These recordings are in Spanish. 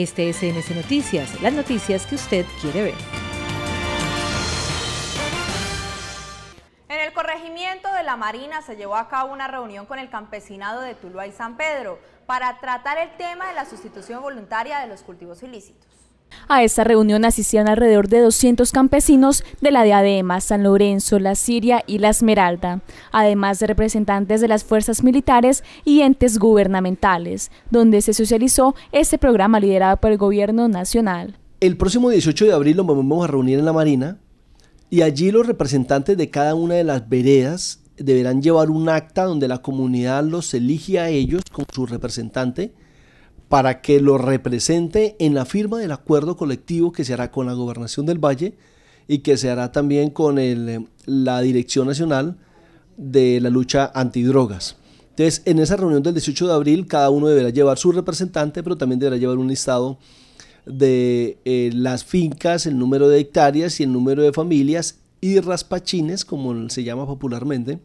Este es Noticias, las noticias que usted quiere ver. En el corregimiento de la Marina se llevó a cabo una reunión con el campesinado de Tuluá y San Pedro para tratar el tema de la sustitución voluntaria de los cultivos ilícitos. A esta reunión asistían alrededor de 200 campesinos de la Diadema, San Lorenzo, La Siria y La Esmeralda, además de representantes de las fuerzas militares y entes gubernamentales, donde se socializó este programa liderado por el Gobierno Nacional. El próximo 18 de abril nos vamos a reunir en la Marina y allí los representantes de cada una de las veredas deberán llevar un acta donde la comunidad los elige a ellos como su representante para que lo represente en la firma del acuerdo colectivo que se hará con la Gobernación del Valle y que se hará también con eh, la Dirección Nacional de la Lucha Antidrogas. Entonces, en esa reunión del 18 de abril, cada uno deberá llevar su representante, pero también deberá llevar un listado de eh, las fincas, el número de hectáreas y el número de familias y raspachines, como se llama popularmente,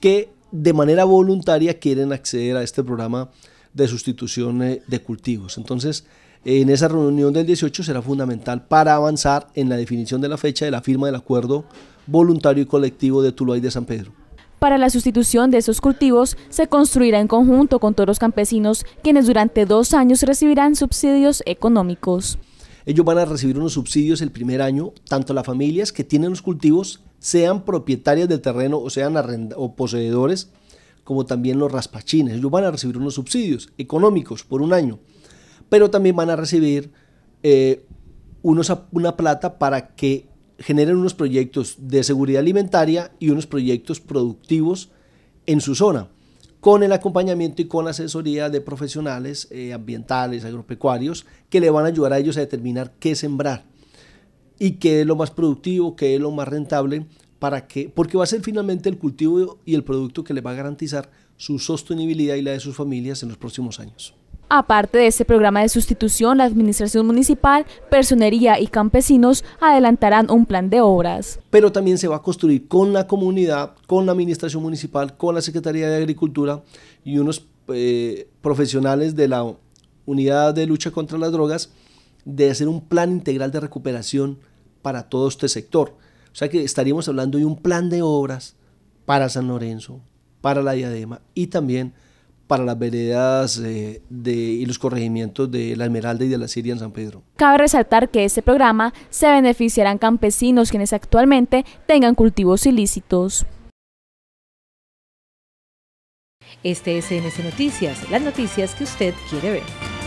que de manera voluntaria quieren acceder a este programa de sustitución eh, de cultivos. Entonces, en esa reunión del 18 será fundamental para avanzar en la definición de la fecha de la firma del acuerdo voluntario y colectivo de Tuluá de San Pedro. Para la sustitución de esos cultivos se construirá en conjunto con todos los campesinos, quienes durante dos años recibirán subsidios económicos. Ellos van a recibir unos subsidios el primer año, tanto las familias que tienen los cultivos, sean propietarias del terreno o sean o poseedores como también los raspachines. Ellos van a recibir unos subsidios económicos por un año, pero también van a recibir eh, una plata para que generen unos proyectos de seguridad alimentaria y unos proyectos productivos en su zona, con el acompañamiento y con la asesoría de profesionales eh, ambientales, agropecuarios, que le van a ayudar a ellos a determinar qué sembrar y qué es lo más productivo, qué es lo más rentable para que, porque va a ser finalmente el cultivo y el producto que le va a garantizar su sostenibilidad y la de sus familias en los próximos años. Aparte de este programa de sustitución, la Administración Municipal, Personería y Campesinos adelantarán un plan de obras. Pero también se va a construir con la comunidad, con la Administración Municipal, con la Secretaría de Agricultura y unos eh, profesionales de la Unidad de Lucha contra las Drogas de hacer un plan integral de recuperación para todo este sector. O sea que estaríamos hablando de un plan de obras para San Lorenzo, para la Diadema y también para las veredas eh, y los corregimientos de La Esmeralda y de la Siria en San Pedro. Cabe resaltar que este programa se beneficiarán campesinos quienes actualmente tengan cultivos ilícitos. Este es NS Noticias, las noticias que usted quiere ver.